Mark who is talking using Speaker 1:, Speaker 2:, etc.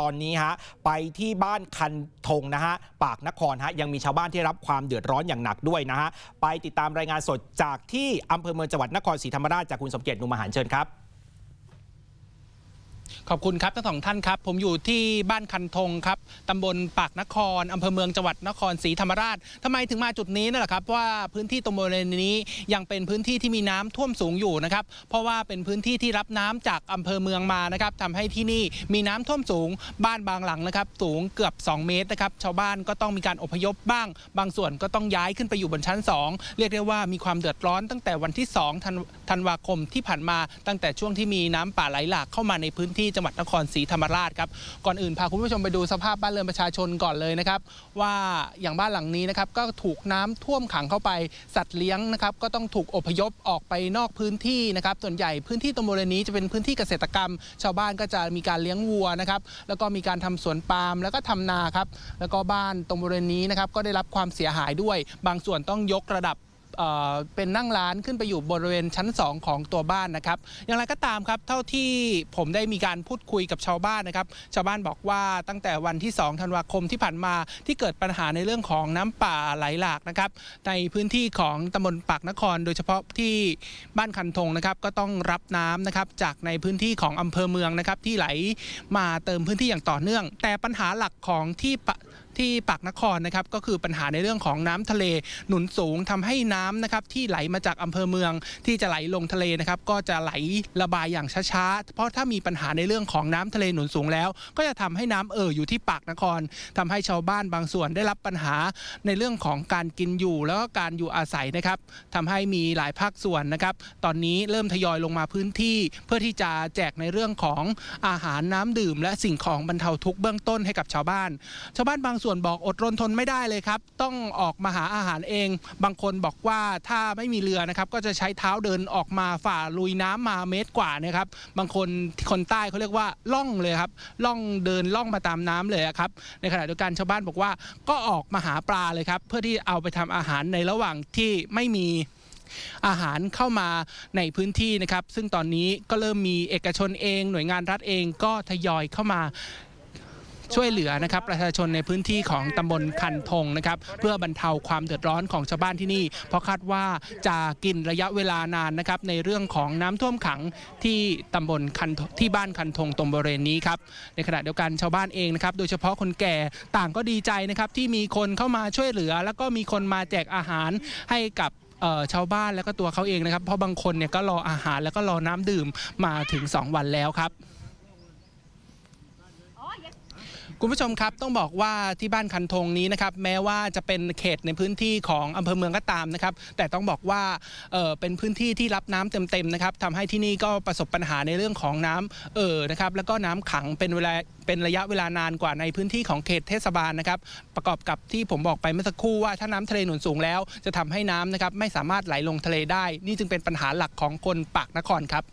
Speaker 1: ตอนนี้ฮะ ไปที่บ้านคันธงนะฮะ ปากนครฮะ ยังมีชาวบ้านที่รับความเดือดร้อนอย่างหนักด้วยนะฮะ ไปติดตามรายงานสดจากที่อำเภอเมืองจังหวัดนครศรีธรรมราชจากคุณสมเกียรตินุมหานเชิญครับขอบคุณครับทั้งสองท่านครับ ผมอยู่ที่บ้านคันธงครับตำบลปากนครอำเภอเมืองจังหวัดนครศรีธรรมราช ทำไมถึงมาจุดนี้นั่นแหละครับว่าพื้นที่ตรงบริเวณนี้ยังเป็นพื้นที่ที่มีน้ำท่วมสูงอยู่นะครับเพราะว่าเป็นพื้นที่ที่รับน้ำจากอำเภอเมืองมานะครับทำให้ที่นี่มีน้ำท่วมสูง บ้านบางหลังนะครับสูงเกือบ 2 เมตรนะครับชาวบ้านก็ต้องมีการอพยพบ้าง บางส่วนก็ต้องย้ายขึ้นไปอยู่บนชั้น 2 เรียกได้ว่ามีความเดือดร้อนตั้งแต่วันที่ 2 ธันวาคมที่ผ่านมาตั้งแต่ช่วงที่มีน้ำป่าไหลหลากเข้ามาในพื้นที่จังหวัดนครศรีธรรมราชครับก่อนอื่นพาคุณผู้ชมไปดูสภาพบ้านเรือนประชาชนก่อนเลยนะครับว่าอย่างบ้านหลังนี้นะครับก็ถูกน้ำท่วมขังเข้าไปสัตว์เลี้ยงนะครับก็ต้องถูกอพยพออกไปนอกพื้นที่นะครับ ส่วนใหญ่พื้นที่ตำบลนี้จะเป็นพื้นที่เกษตรกรรม ชาวบ้านก็จะมีการเลี้ยงวัวนะครับแล้วก็มีการทำสวนปาล์มแล้วก็ทำนาครับแล้วก็บ้านตรงบริเวณนี้นะครับก็ได้รับความเสียหายด้วย บางส่วนต้องยกระดับเป็นนั่งร้านขึ้นไปอยู่บริเวณชั้น2ของตัวบ้านนะครับอย่างไรก็ตามครับเท่าที่ผมได้มีการพูดคุยกับชาวบ้านนะครับชาวบ้านบอกว่าตั้งแต่วันที่2ธันวาคมที่ผ่านมาที่เกิดปัญหาในเรื่องของน้ำป่าไหลหลากนะครับในพื้นที่ของตำบลปากนครโดยเฉพาะที่บ้านคันธงนะครับก็ต้องรับน้ำนะครับจากในพื้นที่ของอำเภอเมืองนะครับที่ไหลมาเติมพื้นที่อย่างต่อเนื่อง แต่ปัญหาหลักของที่ที่ปากนครนะครับก็คือปัญหาในเรื่องของน้ำทะเลหนุนสูงทำให้น้ำนะครับที่ไหลมาจากอำเภอเมืองที่จะไหลลงทะเลนะครับก็จะไหลระบายอย่างช้าๆเพราะถ้ามีปัญหาในเรื่องของน้ำทะเลหนุนสูงแล้วก็จะทำให้น้ำเอ่ออยู่ที่ปากนคร ทำให้ชาวบ้านบางส่วนได้รับปัญหาในเรื่องของการกินอยู่แล้วก็การอยู่อาศัยนะครับทำให้มีหลายภาคส่วนนะครับตอนนี้เริ่มทยอยลงมาพื้นที่ เพื่อที่จะแจกในเรื่องของอาหารน้ำดื่มและสิ่งของบรรเทาทุกข์เบื้องต้นให้กับชาวบ้าน ชาวบ้านบางส่วนส่วนบอกอดรนทนไม่ได้เลยครับ ต้องออกมาหาอาหารเอง บางคนบอกว่าถ้าไม่มีเรือนะครับก็จะใช้เท้าเดินออกมาฝ่าลุยน้ำมาเมตรกว่านะครับ บางคนคนใต้เขาเรียกว่าล่องเลยครับ ล่องเดินล่องมาตามน้ำเลยครับในขณะเดียวกันชาวบ้านบอกว่า ก็ออกมาหาปลาเลยครับเพื่อที่เอาไปทำอาหารในระหว่างที่ไม่มีอาหารเข้ามาในพื้นที่นะครับ ซึ่งตอนนี้ก็เริ่มมีเอกชนเอง หน่วยงานรัฐเองก็ทยอยเข้ามาช่วยเหลือนะครับประชาชนในพื้นที่ของตำบลคันธงนะครับเพื่อบรรเทาความเดือดร้อนของชาวบ้านที่นี่ เพราะคาดว่าจะกินระยะเวลานานนะครับในเรื่องของน้ำท่วมขังที่ตำบลคันที่บ้านคันธงตรงบริเวณนี้ครับในขณะเดียวกันชาวบ้านเองนะครับ โดยเฉพาะคนแก่ต่างก็ดีใจนะครับที่มีคนเข้ามาช่วยเหลือ แล้วก็มีคนมาแจกอาหารให้กับชาวบ้านแล้วก็ตัวเขาเองนะครับเพราะบางคนเนี่ยก็รออาหารแล้วก็รอน้ำดื่มมาถึง 2 วันแล้วครับคุณผู้ชมครับต้องบอกว่าที่บ้านคันธงนี้นะครับแม้ว่าจะเป็นเขตในพื้นที่ของอำเภอเมืองก็ตามนะครับแต่ต้องบอกว่าเออเป็นพื้นที่ที่รับน้ำเต็มๆนะครับทำให้ที่นี่ก็ประสบปัญหาในเรื่องของน้ำเอ่อนะครับแล้วก็น้ำขังเป็นเวลาเป็นระยะเวลานานกว่าในพื้นที่ของเขตเทศบาลนะครับ ประกอบกับที่ผมบอกไปเมื่อสักครู่ว่าถ้าน้ำทะเลหนุนสูงแล้วจะทำให้น้ำนะครับไม่สามารถไหลลงทะเลได้ นี่จึงเป็นปัญหาหลักของคนปากนครครับ